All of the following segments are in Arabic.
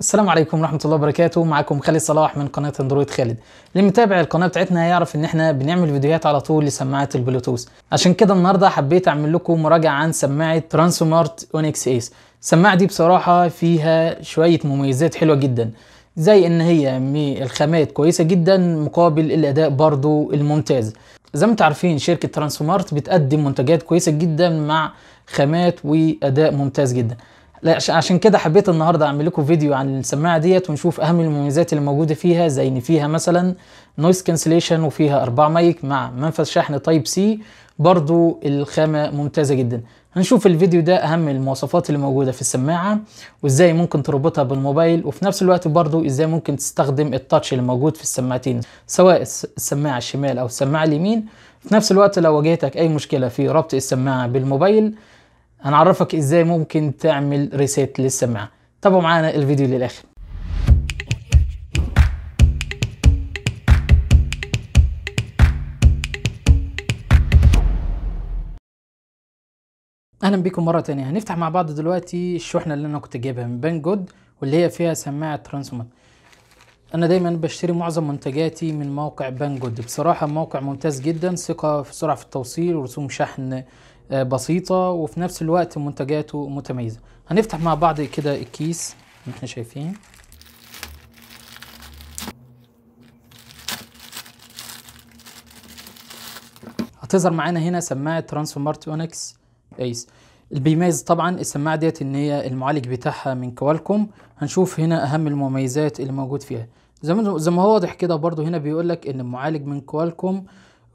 السلام عليكم ورحمه الله وبركاته معاكم خالد صلاح من قناه اندرويد خالد اللي متابع القناه بتاعتنا هيعرف ان احنا بنعمل فيديوهات على طول لسماعه البلوتوث عشان كده النهارده حبيت اعمل لكم مراجعه عن سماعه ترانسومارت اونكس ايس السماعه دي بصراحه فيها شويه مميزات حلوه جدا زي ان هي الخامات كويسه جدا مقابل الاداء برضو الممتاز زي ما انتم عارفين شركه ترانسومارت بتقدم منتجات كويسه جدا مع خامات واداء ممتاز جدا عشان كده حبيت النهارده اعمل لكم فيديو عن السماعه ديت ونشوف اهم المميزات اللي موجوده فيها زي ان فيها مثلا نويز كانسليشن وفيها أربع مايك مع منفذ شحن تايب سي برضو الخامه ممتازه جدا هنشوف الفيديو ده اهم المواصفات اللي موجوده في السماعه وازاي ممكن تربطها بالموبايل وفي نفس الوقت برضو ازاي ممكن تستخدم التاتش اللي موجود في السماعتين سواء السماعه الشمال او السماعه اليمين في نفس الوقت لو واجهتك اي مشكله في ربط السماعه بالموبايل هنعرفك ازاي ممكن تعمل ريسيت للسماعه تابعوا معانا الفيديو للاخر اهلا بكم مره تانية هنفتح مع بعض دلوقتي الشحنه اللي انا كنت جايبها من بان جود واللي هي فيها سماعه ترانسومات انا دايما بشتري معظم منتجاتي من موقع بانجود بصراحه موقع ممتاز جدا ثقه في سرعه في التوصيل ورسوم شحن آه، بسيطة وفي نفس الوقت منتجاته متميزة هنفتح مع بعض كده الكيس اللي احنا شايفين هتظهر معانا هنا سماعة ترانسفورمارت اونكس ايس اللي بيميز طبعا السماعة ديت ان هي المعالج بتاعها من كوالكوم هنشوف هنا اهم المميزات اللي موجود فيها زي ما هو واضح كده برضو هنا بيقول لك ان المعالج من كوالكوم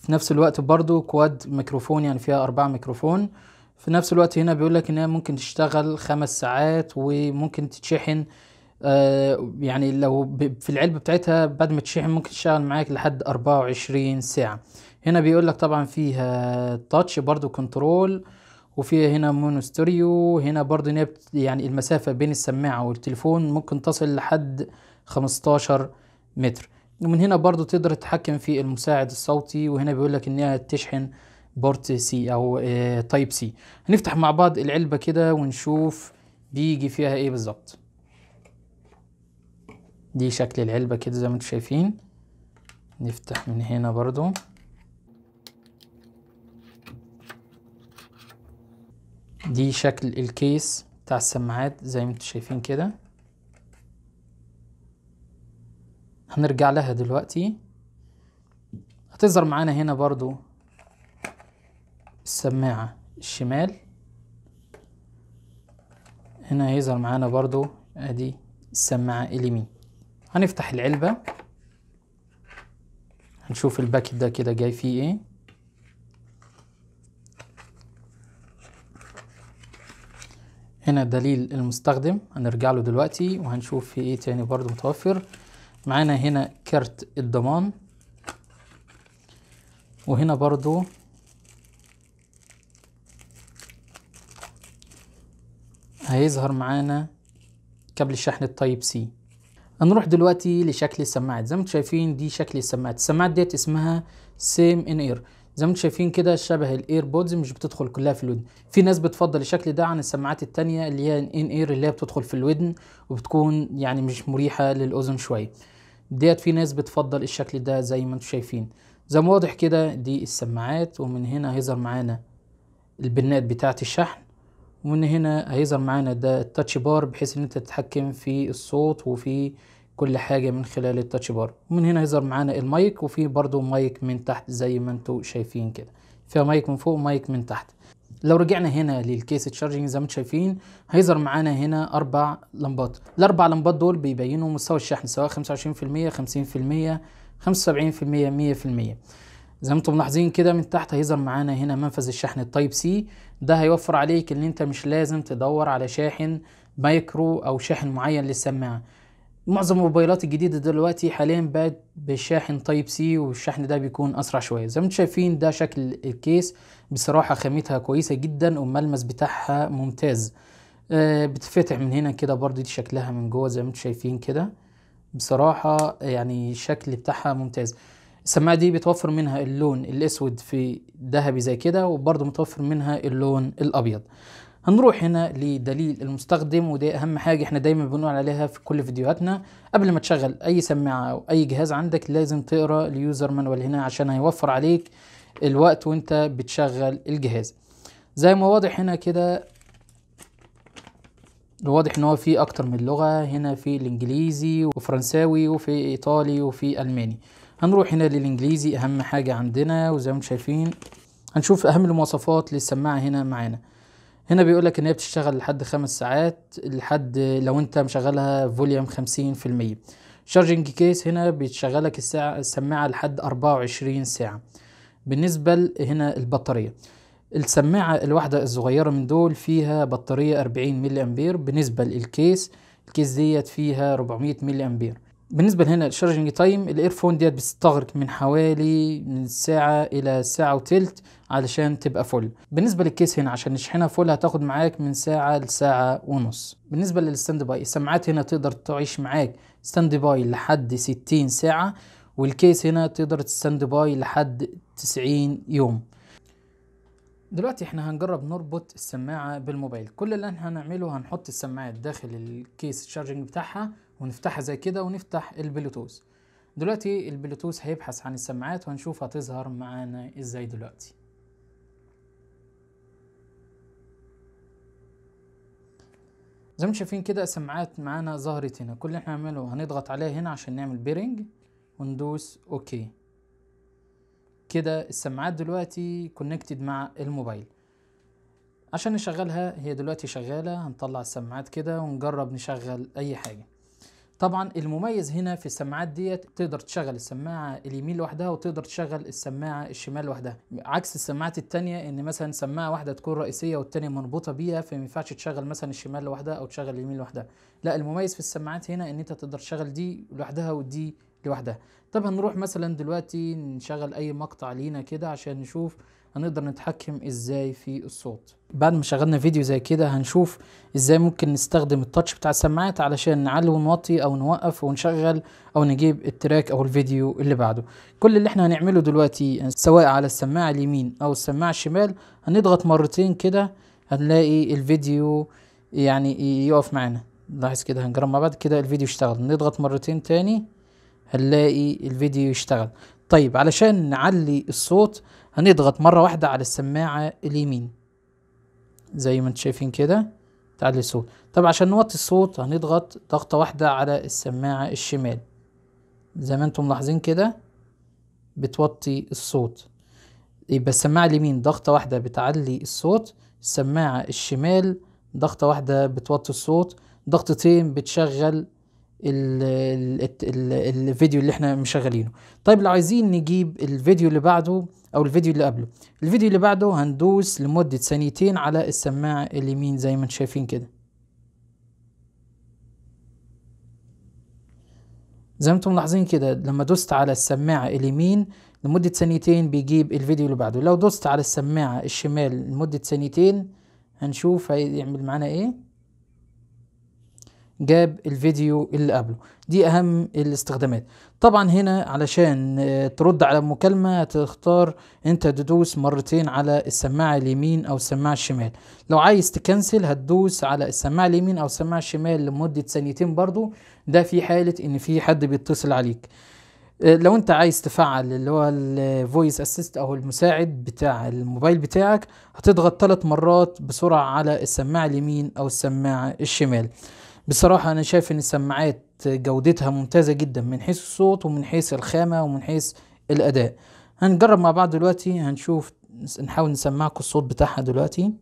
في نفس الوقت برضو كواد ميكروفون يعني فيها أربعة ميكروفون في نفس الوقت هنا بيقولك إنها ممكن تشتغل خمس ساعات وممكن تتشحن آه يعني لو في العلبة بتاعتها بعد ما تشحن ممكن تشتغل معاك لحد أربعة وعشرين ساعة هنا بيقولك طبعا فيها تاتش برضو كنترول وفيها هنا مونو ستوريو هنا برضو هنا يعني المسافة بين السماعة والتليفون ممكن تصل لحد خمستاشر متر ومن هنا برضو تقدر تتحكم في المساعد الصوتي وهنا بيقول لك انها تشحن بورت سي او تايب آه، سي هنفتح مع بعض العلبة كده ونشوف بيجي فيها ايه بالظبط دي شكل العلبة كده زي ما انتم شايفين نفتح من هنا برضو دي شكل الكيس بتاع السماعات زي ما انتم شايفين كده هنرجع لها دلوقتي هتظهر معانا هنا برضو السماعة الشمال هنا هيظهر معانا برضو ادي السماعة اليمين هنفتح العلبة هنشوف الباكت ده كده جاي فيه ايه هنا دليل المستخدم هنرجع له دلوقتي وهنشوف في ايه تاني برضو متوفر معانا هنا كارت الضمان وهنا برضو هيظهر معانا كابل الشحن التايب سي هنروح دلوقتي لشكل السماعات زي ما انتم شايفين دي شكل السماعات السماعات ديت اسمها سيم ان اير زي ما انتم شايفين كده شبه الايربودز مش بتدخل كلها في الودن في ناس بتفضل الشكل ده عن السماعات التانية اللي هي ان اير اللي هي بتدخل في الودن وبتكون يعني مش مريحة للاذن شوية ديت في ناس بتفضل الشكل ده زي ما انتم شايفين زي ما واضح كده دي السماعات ومن هنا هيظهر معانا البنات بتاعة الشحن ومن هنا هيظهر معانا ده التاتش بار بحيث ان انت تتحكم في الصوت وفي كل حاجة من خلال التاتش بار ومن هنا هيظهر معانا المايك وفي برضو مايك من تحت زي ما انتم شايفين كده فيها مايك من فوق ومايك من تحت لو رجعنا هنا للكيس تشارجنج زي ما انتم شايفين هيظهر معانا هنا اربع لمبات الاربع لمبات دول بيبينوا مستوى الشحن سواء 25% 50% 75% 100% زي ما انتم ملاحظين كده من تحت هيظهر معانا هنا منفذ الشحن التايب سي ده هيوفر عليك ان انت مش لازم تدور على شاحن مايكرو او شاحن معين للسماعه معظم الموبايلات الجديدة دلوقتي حاليا بقت بشاحن تايب سي والشحن ده بيكون اسرع شوية زي ما انتم شايفين ده شكل الكيس بصراحة خامتها كويسة جدا والملمس بتاعها ممتاز آه بتفتح من هنا كده برضه دي شكلها من جوه زي ما انتم شايفين كده بصراحة يعني الشكل بتاعها ممتاز السماعة دي بتوفر منها اللون الاسود في ذهبي زي كده وبرضه متوفر منها اللون الابيض هنروح هنا لدليل المستخدم ودي اهم حاجه احنا دايما بنقول عليها في كل فيديوهاتنا قبل ما تشغل اي سماعه او اي جهاز عندك لازم تقرا اليوزر مانوال هنا عشان هيوفر عليك الوقت وانت بتشغل الجهاز زي ما واضح هنا كده واضح ان هو في اكتر من لغه هنا في الانجليزي وفرنساوي وفي ايطالي وفي الماني هنروح هنا للانجليزي اهم حاجه عندنا وزي ما شايفين هنشوف اهم المواصفات للسماعه هنا معانا هنا بيقول لك ان هي بتشتغل لحد خمس ساعات لحد لو انت مشغلها فوليوم خمسين في المية شارجنج كيس هنا بتشغلك الساعة السماعة لحد أربعة وعشرين ساعة بالنسبة هنا البطارية السماعة الواحدة الصغيرة من دول فيها بطارية اربعين ملي أمبير بالنسبة للكيس الكيس ديت فيها ربعمية ملي أمبير بالنسبه لهنا الشارجنج تايم الايرفون ديت بتستغرق من حوالي من ساعه الى ساعه وثلث علشان تبقى فل بالنسبه للكيس هنا عشان نشحنها فل هتاخد معاك من ساعه لساعه ونص بالنسبه للستاند باي السماعات هنا تقدر تعيش معاك ستاند باي لحد 60 ساعه والكيس هنا تقدر تستاند باي لحد 90 يوم دلوقتي احنا هنجرب نربط السماعة بالموبايل كل اللي احنا هنعمله هنحط السماعات داخل الكيس الشارجنج بتاعها ونفتحها زي كده ونفتح البلوتوث دلوقتي البلوتوث هيبحث عن السماعات وهنشوف هتظهر معانا ازاي دلوقتي زي ما شايفين كده السماعات معانا ظهرت هنا كل اللي احنا هنعمله هنضغط عليها هنا عشان نعمل بيرنج وندوس اوكي كده السماعات دلوقتي كونكتد مع الموبايل عشان نشغلها هي دلوقتي شغالة هنطلع السماعات كده ونجرب نشغل اي حاجة طبعا المميز هنا في السماعات ديت تقدر تشغل السماعه اليمين لوحدها وتقدر تشغل السماعه الشمال لوحدها عكس السماعات التانية ان مثلا سماعه واحده تكون رئيسيه والتانية مربوطه بيها فما ينفعش تشغل مثلا الشمال لوحدها او تشغل اليمين لوحدها لا المميز في السماعات هنا ان انت تقدر تشغل دي لوحدها ودي لوحدها طب هنروح مثلا دلوقتي نشغل اي مقطع لينا كده عشان نشوف هنقدر نتحكم ازاي في الصوت بعد ما شغلنا فيديو زي كده هنشوف ازاي ممكن نستخدم التاتش بتاع السماعات علشان نعلي ونوطي او نوقف ونشغل او نجيب التراك او الفيديو اللي بعده كل اللي احنا هنعمله دلوقتي سواء على السماعة اليمين او السماعة الشمال هنضغط مرتين كده هنلاقي الفيديو يعني يقف معانا لاحظ كده هنجرب مع بعض كده الفيديو اشتغل نضغط مرتين تاني هنلاقي الفيديو يشتغل طيب علشان نعلي الصوت هنضغط مرة واحدة على السماعة اليمين زي ما انتم شايفين كده تعلي الصوت طب عشان نوطي الصوت هنضغط ضغطة واحدة على السماعة الشمال زي ما انتم ملاحظين كده بتوطي الصوت يبقى السماعة اليمين ضغطة واحدة بتعلي الصوت السماعة الشمال ضغطة واحدة بتوطي الصوت ضغطتين بتشغل الفيديو اللي احنا مشغلينه طيب لو عايزين نجيب الفيديو اللي بعده او الفيديو اللي قبله الفيديو اللي بعده هندوس لمدة ثانيتين على السماعة اليمين زي ما انتم شايفين كده زي ما انتم ملاحظين كده لما دوست على السماعة اليمين لمدة ثانيتين بيجيب الفيديو اللي بعده لو دوست على السماعة الشمال لمدة ثانيتين هنشوف هيعمل معانا ايه جاب الفيديو اللي قبله دي اهم الاستخدامات طبعا هنا علشان آه، ترد على مكالمة هتختار انت تدوس مرتين على السماعة اليمين او السماعة الشمال لو عايز تكنسل هتدوس على السماعة اليمين او السماعة الشمال لمدة ثانيتين برضو ده في حالة ان في حد بيتصل عليك آه، لو انت عايز تفعل اللي هو الفويس اسيست او المساعد بتاع الموبايل بتاعك هتضغط ثلاث مرات بسرعة على السماعة اليمين او السماعة الشمال بصراحة أنا شايف إن السماعات جودتها ممتازة جدا من حيث الصوت ومن حيث الخامة ومن حيث الأداء هنجرب مع بعض دلوقتي هنشوف نحاول نسمعكم الصوت بتاعها دلوقتي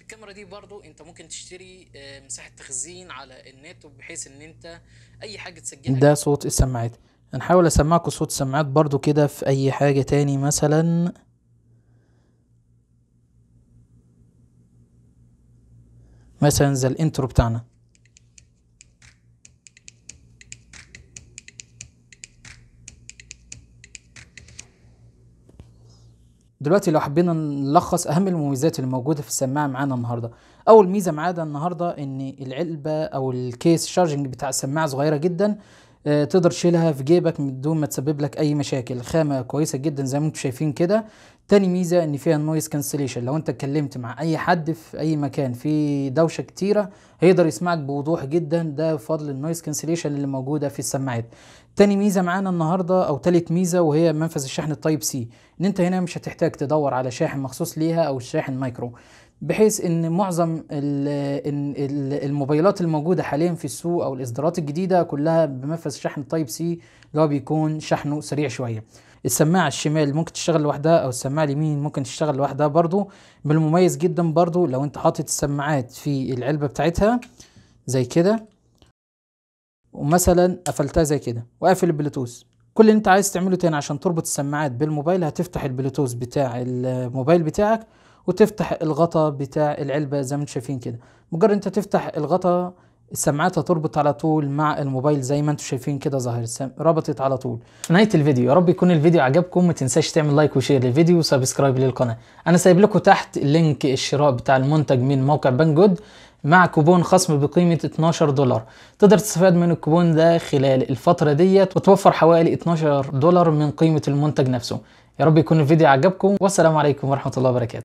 الكاميرا دي برضو انت ممكن تشتري آه، مساحة تخزين على النت بحيث ان انت اي حاجة تسجلها ده يعني. صوت السماعات هنحاول اسمعكم صوت السماعات برضو كده في اي حاجة تاني مثلا مثلا زي الانترو بتاعنا دلوقتي لو حبينا نلخص اهم المميزات اللي موجوده في السماعه معانا النهارده اول ميزه معانا النهارده ان العلبه او الكيس شارجنج بتاع السماعه صغيره جدا آه، تقدر تشيلها في جيبك من دون ما تسبب لك اي مشاكل خامه كويسه جدا زي ما انتم شايفين كده تاني ميزه ان فيها النويز كانسليشن لو انت اتكلمت مع اي حد في اي مكان في دوشه كتيره هيقدر يسمعك بوضوح جدا ده بفضل النويز كانسليشن اللي موجوده في السماعات تاني ميزه معانا النهارده او تالت ميزه وهي منفذ الشحن التايب سي ان انت هنا مش هتحتاج تدور على شاحن مخصوص ليها او الشاحن مايكرو بحيث ان معظم الموبايلات الموجوده حاليا في السوق او الاصدارات الجديده كلها بمنفذ شحن تايب سي اللي هو بيكون شحنه سريع شويه السماعه الشمال ممكن تشتغل لوحدها او السماعه اليمين ممكن تشتغل لوحدها برضو من المميز جدا برضو لو انت حاطط السماعات في العلبه بتاعتها زي كده ومثلا قفلتها زي كده وقافل البلوتوث كل اللي انت عايز تعمله تاني عشان تربط السماعات بالموبايل هتفتح البلوتوث بتاع الموبايل بتاعك وتفتح الغطاء بتاع العلبه زي ما انتم شايفين كده مجرد انت تفتح الغطاء السماعات هتربط على طول مع الموبايل زي ما انتم شايفين كده ظاهر ربطت على طول نهايه الفيديو يا رب يكون الفيديو عجبكم ما تنساش تعمل لايك وشير للفيديو وسبسكرايب للقناه انا سايب لكم تحت لينك الشراء بتاع المنتج من موقع بنجود مع كوبون خصم بقيمة 12 دولار تقدر تستفاد من الكوبون ده خلال الفترة ديت وتوفر حوالي 12 دولار من قيمة المنتج نفسه يا رب يكون الفيديو عجبكم والسلام عليكم ورحمة الله وبركاته